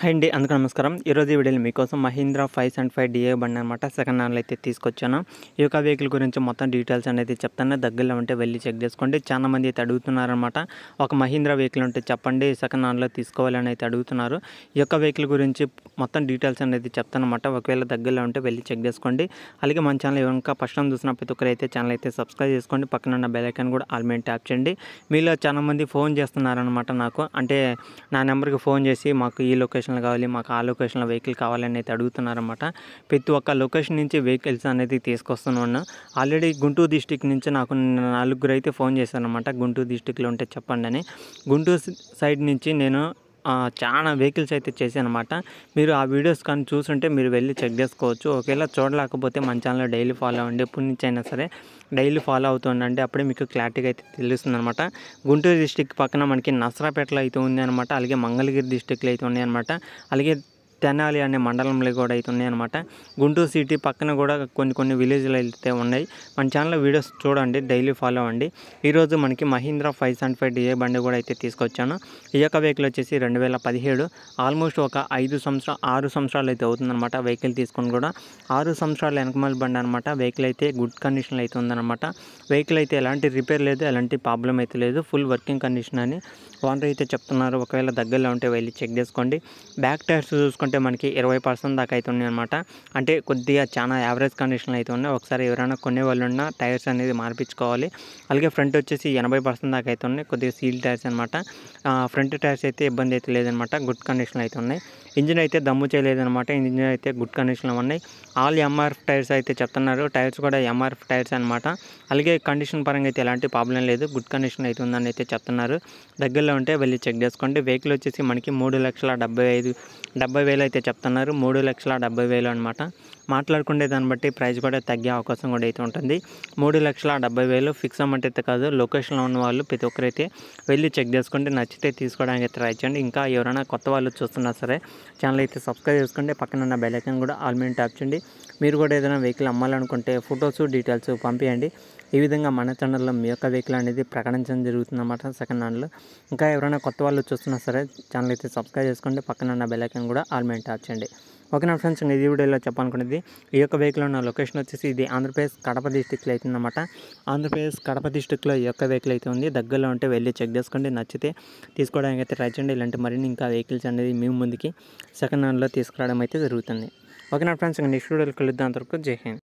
high అండి అందుకు నమస్కారం ఈరోజు ఈ వీడియోలో మీకోసం Mahindra five seventy five D A బండి అనమాట సెకండ్ హ్యాండ్లో అయితే తీసుకొచ్చాను ఈ యొక్క వెహికల్ గురించి మొత్తం డీటెయిల్స్ అనేది చెప్తాను దగ్గరలో ఉంటే వెళ్ళి చెక్ చేసుకోండి చాలా మంది అయితే అడుగుతున్నారనమాట ఒక మహీంద్రా వెహికల్ ఉంటే చెప్పండి సెకండ్ హ్యాండ్లో తీసుకోవాలని అయితే అడుగుతున్నారు ఈ యొక్క వెహికల్ గురించి మొత్తం డీటెయిల్స్ అనేది చెప్తాను అనమాట ఒకవేళ దగ్గరలో ఉంటే వెళ్ళి చెక్ చేసుకోండి అలాగే మన ఛానల్ ఇంకా ఫస్ట్ టైం చూసిన ప్రతి ఒక్కరు అయితే ఛానల్ అయితే సబ్స్క్రైబ్ చేసుకోండి పక్కన ఉన్న బెలైకాన్ కూడా ఆల్మెంట్ ట్యాప్ చేయండి మీలో చాలా మంది ఫోన్ చేస్తున్నారనమాట నాకు అంటే నా నెంబర్కి ఫోన్ చేసి మాకు ఈ లొకేషన్ లొకేషన్లు కావాలి మాకు ఆ లొకేషన్లో వెహికల్ కావాలని అయితే అడుగుతున్నారనమాట ప్రతి ఒక్క లొకేషన్ నుంచి వెహికల్స్ అనేది తీసుకొస్తున్నాను ఆల్రెడీ గుంటూరు డిస్టిక్ నుంచి నాకు నలుగురు అయితే ఫోన్ చేశారనమాట గుంటూరు డిస్టిక్లో ఉంటే చెప్పండి అని గుంటూరు సైడ్ నుంచి నేను చాలా వెహికల్స్ అయితే చేశానమాట మీరు ఆ వీడియోస్ కానీ చూసుంటే మీరు వెళ్ళి చెక్ చేసుకోవచ్చు ఒకవేళ చూడలేకపోతే మన ఛానల్లో డైలీ ఫాలో అవ్వండి ఎప్పటి నుంచి అయినా సరే డైలీ ఫాలో అవుతుండండి అప్పుడే మీకు క్లారిటీగా అయితే తెలుస్తుంది అనమాట గుంటూరు డిస్టిక్ పక్కన మనకి నసరాపేటలో అయితే ఉంది అనమాట అలాగే మంగళగిరి డిస్టిక్లో అయితే ఉన్నాయన్నమాట అలాగే తెనాలి అనే మండలంలో కూడా అయితే ఉన్నాయన్నమాట గుంటూరు సిటీ పక్కన కూడా కొన్ని కొన్ని విలేజ్లు అయితే ఉన్నాయి మన ఛానల్లో వీడియోస్ చూడండి డైలీ ఫాలో అండి ఈరోజు మనకి Mahindra five seventy five D A బండి కూడా అయితే తీసుకొచ్చాను ఈ యొక్క వెహికల్ వచ్చేసి రెండు వేల పదిహేడు ఆల్మోస్ట్ ఒక ఐదు సంవత్సరాలు ఆరు సంవత్సరాలు అయితే అవుతుందన్నమాట వెహికల్ తీసుకొని కూడా ఆరు సంవత్సరాల వెనకమాల బండి అనమాట వెహికల్ అయితే గుడ్ కండిషన్లో అయితే ఉందన్నమాట వెహికల్ అయితే ఎలాంటి రిపేర్ లేదు ఎలాంటి ప్రాబ్లం అయితే లేదు ఫుల్ వర్కింగ్ కండిషన్ అని ఓనర్ అయితే చెప్తున్నారు ఒకవేళ దగ్గరలో ఉంటే వెళ్ళి చెక్ చేసుకోండి బ్యాక్ టైర్స్ చూసుకుంటే చూసుకుంటే మనకి ఇరవై పర్సెంట్ దాకా అయితే ఉన్నాయి అనమాట అంటే కొద్దిగా చాలా యావరేజ్ కండిషన్ అయితే ఉన్నాయి ఒకసారి ఎవరైనా కొనే వాళ్ళు ఉన్నా టైర్స్ అనేది మార్పించుకోవాలి అలాగే ఫ్రంట్ వచ్చేసి ఎనభై పర్సెంట్ దాకా అయితే ఉన్నాయి కొద్దిగా సీల్ టైర్స్ అనమాట ఫ్రంట్ టైర్స్ అయితే ఇబ్బంది అయితే లేదనమాట గుడ్ కండిషన్లో అయితే ఉన్నాయి ఇంజిన్ అయితే దమ్ము చేయలేదనమాట ఇంజిన్ అయితే గుడ్ కండిషన్లో ఉన్నాయి ఆల్ ఎంఆర్ఎఫ్ టైర్స్ అయితే చెప్తున్నారు టైర్స్ కూడా ఎంఆర్ఎఫ్ టైర్స్ అనమాట అలాగే కండిషన్ పరంగా అయితే ఎలాంటి ప్రాబ్లం లేదు గుడ్ కండిషన్ అయితే ఉందని అయితే చెప్తున్నారు దగ్గరలో ఉంటే వెళ్ళి చెక్ చేసుకోండి వెహికల్ వచ్చేసి మనకి మూడు లక్షల డెబ్బై ఐదు వేలు అయితే చెప్తున్నారు మూడు లక్షల డెబ్బై వేలు అనమాట మాట్లాడుకుంటే దాన్ని బట్టి ప్రైస్ కూడా తగ్గే అవకాశం కూడా అయితే ఉంటుంది మూడు లక్షల డెబ్బై వేలు ఫిక్స్ అమౌంట్ అయితే కాదు లొకేషన్లో ఉన్న వాళ్ళు ప్రతి ఒక్కరైతే వెళ్ళి చెక్ చేసుకుంటే నచ్చితే తీసుకోవడానికి ట్రై చేయండి ఇంకా ఎవరైనా కొత్త వాళ్ళు చూస్తున్నా సరే ఛానల్ అయితే సబ్స్క్రైబ్ చేసుకోండి పక్కన ఉన్న బెల్లైకన్ కూడా ఆల్మెంట్ ట్యాప్ చేయండి మీరు కూడా ఏదైనా వెహికల్ అమ్మాలనుకుంటే ఫొటోస్ డీటెయిల్స్ పంపించండి ఈ విధంగా మన ఛానల్లో మీ యొక్క వెహికల్ అనేది ప్రకటించడం జరుగుతుందన్నమాట సెకండ్ హ్యాండ్లో ఇంకా ఎవరైనా కొత్త వాళ్ళు చూస్తున్నా సరే ఛానల్ అయితే సబ్స్క్రైబ్ చేసుకోండి పక్కన ఉన్న బెల్లైకన్ కూడా ఆల్మెంట్ ట్యాప్ చేయండి నా ఫ్రెండ్స్ ఇది వీడియోలో చెప్పాలనుకునేది ఈ యొక్క వెహికల్ ఉన్న లొకేషన్ వచ్చేసి ఇది ఆంధ్రప్రదేశ్ కడప డిస్టిక్లో అవుతుందన్నమాట ఆంధ్రప్రదేశ్ కడప డిస్టిక్లో ఈ యొక్క వెహికల్ అయితే ఉంది దగ్గరలో ఉంటే వెళ్ళి చెక్ చేసుకోండి నచ్చితే తీసుకోవడానికి అయితే ట్రై చేయండి ఇలాంటి మరిన్ని ఇంకా వెహికల్స్ అనేది మేము ముందుకి సెకండ్ హ్యాండ్లో తీసుకురావడం అయితే జరుగుతుంది నా ఫ్రెండ్స్ ఇంకా నెక్స్ట్ వీడియోలో కలుద్దాం అంతవరకు జై హింద్